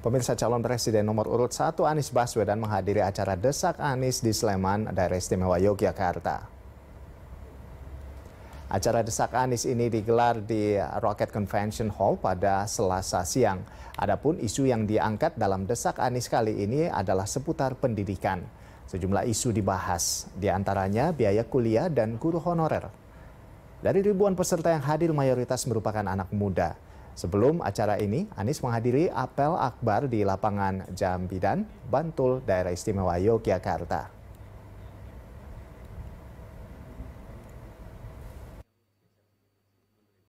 Pemirsa calon presiden nomor urut 1 Anies Baswedan menghadiri acara Desak Anies di Sleman, Daerah Istimewa Yogyakarta. Acara Desak Anies ini digelar di Rocket Convention Hall pada Selasa siang. Adapun isu yang diangkat dalam Desak Anies kali ini adalah seputar pendidikan. Sejumlah isu dibahas, diantaranya biaya kuliah dan guru honorer. Dari ribuan peserta yang hadir mayoritas merupakan anak muda. Sebelum acara ini, Anies menghadiri apel akbar di lapangan Jambidan, Bantul, daerah istimewa Yogyakarta.